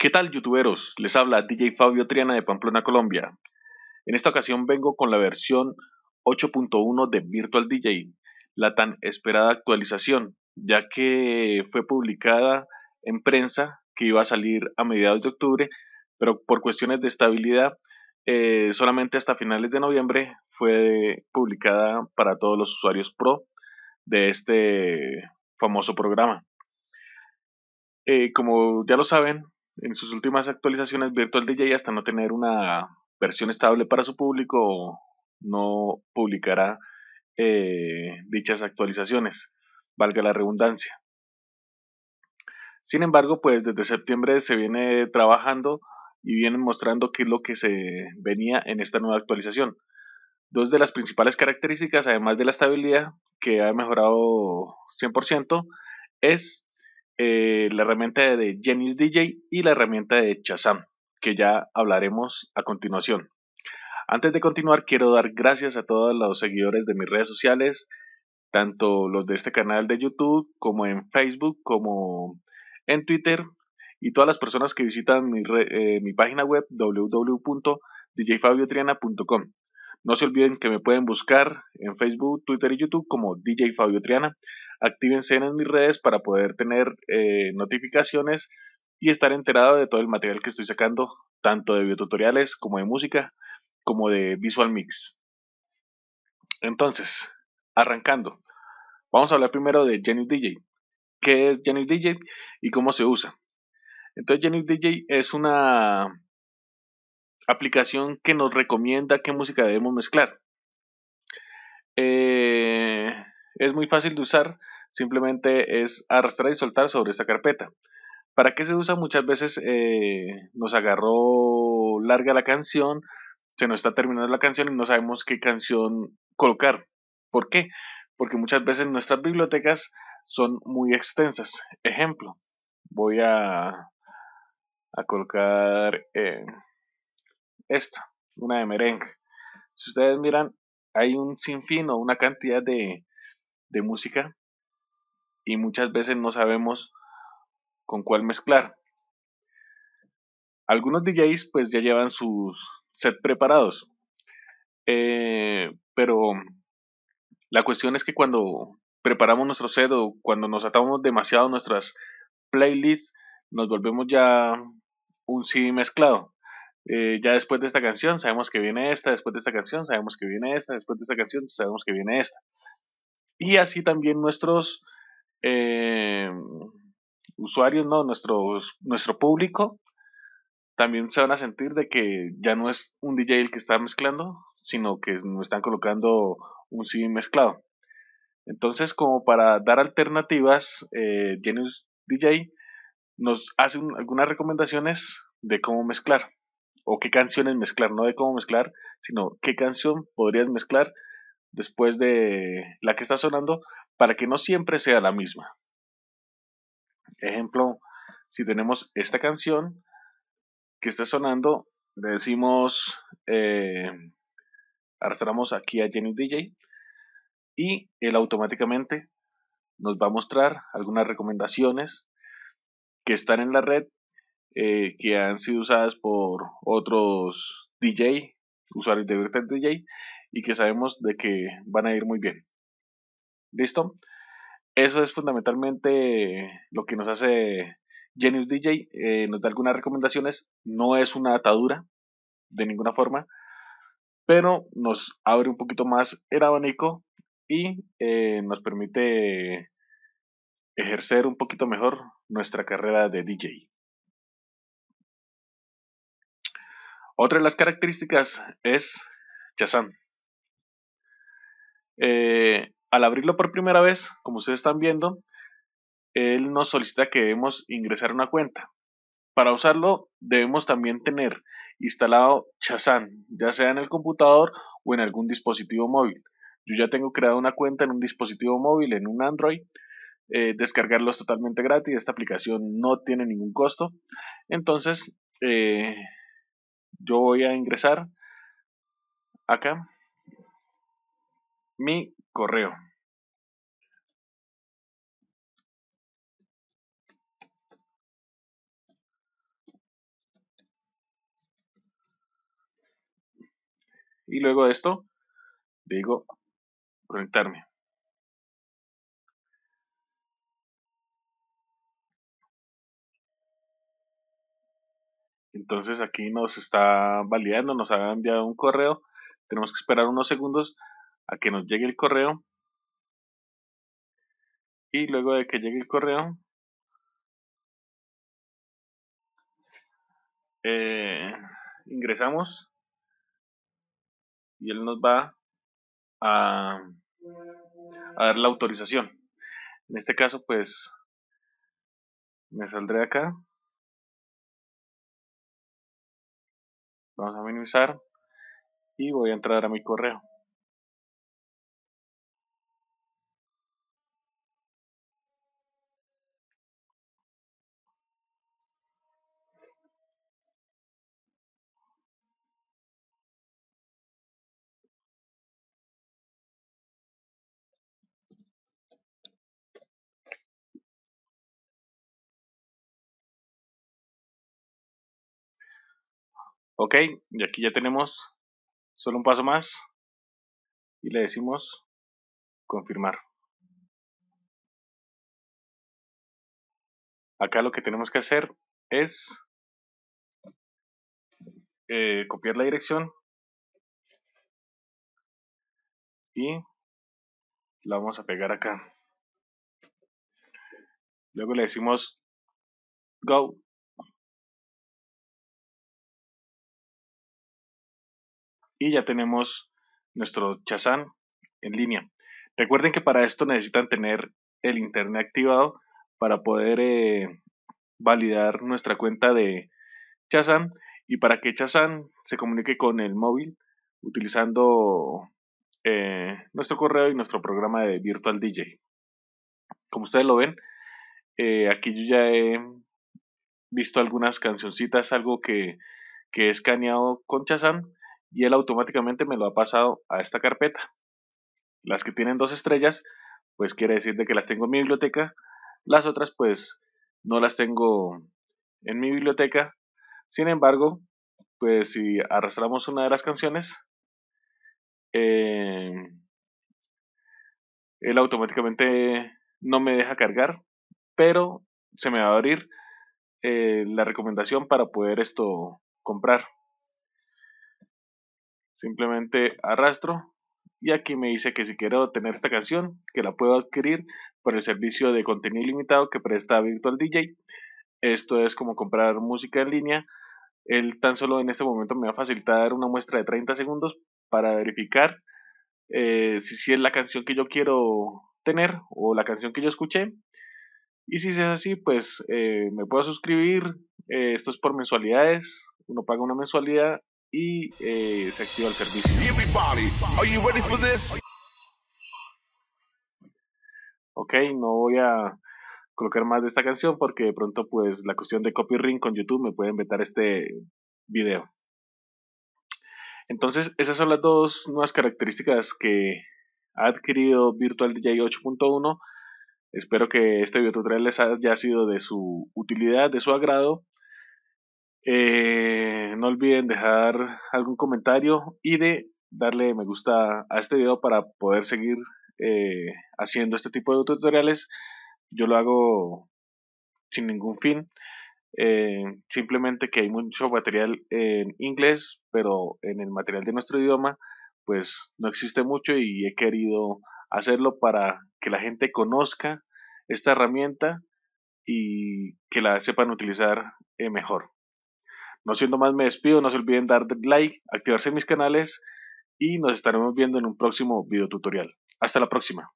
¿Qué tal, youtuberos? Les habla DJ Fabio Triana de Pamplona, Colombia. En esta ocasión vengo con la versión 8.1 de Virtual DJ, la tan esperada actualización, ya que fue publicada en prensa que iba a salir a mediados de octubre, pero por cuestiones de estabilidad, eh, solamente hasta finales de noviembre fue publicada para todos los usuarios pro de este famoso programa. Eh, como ya lo saben, en sus últimas actualizaciones, Virtual DJ, hasta no tener una versión estable para su público, no publicará eh, dichas actualizaciones, valga la redundancia. Sin embargo, pues desde septiembre se viene trabajando y vienen mostrando qué es lo que se venía en esta nueva actualización. Dos de las principales características, además de la estabilidad, que ha mejorado 100%, es eh, la herramienta de Genius DJ y la herramienta de Chazam, que ya hablaremos a continuación. Antes de continuar, quiero dar gracias a todos los seguidores de mis redes sociales, tanto los de este canal de YouTube, como en Facebook, como en Twitter, y todas las personas que visitan mi, eh, mi página web www.djfabiotriana.com. No se olviden que me pueden buscar en Facebook, Twitter y YouTube como DJ Fabio Triana. Activense en mis redes para poder tener eh, notificaciones y estar enterado de todo el material que estoy sacando, tanto de videotutoriales como de música, como de visual mix. Entonces, arrancando, vamos a hablar primero de Genius DJ. ¿Qué es Genius DJ y cómo se usa? Entonces, Genius DJ es una aplicación que nos recomienda qué música debemos mezclar. Eh, es muy fácil de usar, simplemente es arrastrar y soltar sobre esta carpeta. ¿Para qué se usa? Muchas veces eh, nos agarró larga la canción, se nos está terminando la canción y no sabemos qué canción colocar. ¿Por qué? Porque muchas veces nuestras bibliotecas son muy extensas. Ejemplo, voy a, colocar... Eh, esta, una de merengue. Si ustedes miran, hay un sinfín o una cantidad de, de música y muchas veces no sabemos con cuál mezclar. Algunos DJs pues ya llevan sus set preparados, eh, pero la cuestión es que cuando preparamos nuestro set o cuando nos atamos demasiado nuestras playlists, nos volvemos ya un CD mezclado. Eh, ya después de esta canción sabemos que viene esta, después de esta canción sabemos que viene esta, después de esta canción sabemos que viene esta. Y así también nuestros eh, usuarios, no, nuestros, nuestro público también se van a sentir de que ya no es un DJ el que está mezclando, sino que nos están colocando un CD mezclado. Entonces, como para dar alternativas, eh, Genius DJ nos hace algunas recomendaciones de cómo mezclar o qué canciones mezclar, no de cómo mezclar, sino qué canción podrías mezclar después de la que está sonando para que no siempre sea la misma. Ejemplo, si tenemos esta canción que está sonando, le decimos, eh, arrastramos aquí a Jenny DJ y él automáticamente nos va a mostrar algunas recomendaciones que están en la red eh, que han sido usadas por otros DJ, usuarios de Virtual DJ, y que sabemos de que van a ir muy bien. ¿Listo? Eso es fundamentalmente lo que nos hace Genius DJ. Eh, nos da algunas recomendaciones. No es una atadura de ninguna forma, pero nos abre un poquito más el abanico y eh, nos permite ejercer un poquito mejor nuestra carrera de DJ. Otra de las características es Shazam. Eh, al abrirlo por primera vez, como ustedes están viendo, él nos solicita que debemos ingresar una cuenta. Para usarlo debemos también tener instalado Shazam, ya sea en el computador o en algún dispositivo móvil. Yo ya tengo creada una cuenta en un dispositivo móvil, en un Android. Eh, descargarlo es totalmente gratis, esta aplicación no tiene ningún costo. Entonces, eh, yo voy a ingresar acá mi correo. Y luego de esto, digo conectarme. Entonces aquí nos está validando, nos ha enviado un correo. Tenemos que esperar unos segundos a que nos llegue el correo. Y luego de que llegue el correo, eh, ingresamos y él nos va a, a dar la autorización. En este caso, pues me saldré acá vamos a minimizar y voy a entrar a mi correo Ok, y aquí ya tenemos solo un paso más y le decimos confirmar. Acá lo que tenemos que hacer es eh, copiar la dirección y la vamos a pegar acá. Luego le decimos go y ya tenemos nuestro Chazán en línea. Recuerden que para esto necesitan tener el internet activado para poder eh, validar nuestra cuenta de Chazan y para que Chazan se comunique con el móvil utilizando eh, nuestro correo y nuestro programa de Virtual DJ. Como ustedes lo ven, eh, aquí yo ya he visto algunas cancioncitas, algo que, que he escaneado con Chazan y él automáticamente me lo ha pasado a esta carpeta. Las que tienen dos estrellas, pues quiere decir de que las tengo en mi biblioteca. Las otras, pues no las tengo en mi biblioteca. Sin embargo, pues si arrastramos una de las canciones, eh, él automáticamente no me deja cargar, pero se me va a abrir eh, la recomendación para poder esto comprar. Simplemente arrastro y aquí me dice que si quiero tener esta canción, que la puedo adquirir por el servicio de contenido limitado que presta Virtual DJ. Esto es como comprar música en línea. Él tan solo en este momento me va a facilitar una muestra de 30 segundos para verificar eh, si, si es la canción que yo quiero tener o la canción que yo escuché. Y si es así, pues eh, me puedo suscribir. Eh, esto es por mensualidades. Uno paga una mensualidad y eh, se activa el servicio. Ok, no voy a colocar más de esta canción porque de pronto pues la cuestión de Ring con YouTube me pueden inventar este video. Entonces, esas son las dos nuevas características que ha adquirido Virtual DJ 8.1. Espero que este video tutorial les haya sido de su utilidad, de su agrado. Eh, no olviden dejar algún comentario y de darle me gusta a este video para poder seguir eh, haciendo este tipo de tutoriales. Yo lo hago sin ningún fin. Eh, simplemente que hay mucho material en inglés, pero en el material de nuestro idioma, pues no existe mucho y he querido hacerlo para que la gente conozca esta herramienta y que la sepan utilizar mejor. No siendo más, me despido. No se olviden dar like, activarse en mis canales y nos estaremos viendo en un próximo video tutorial. Hasta la próxima.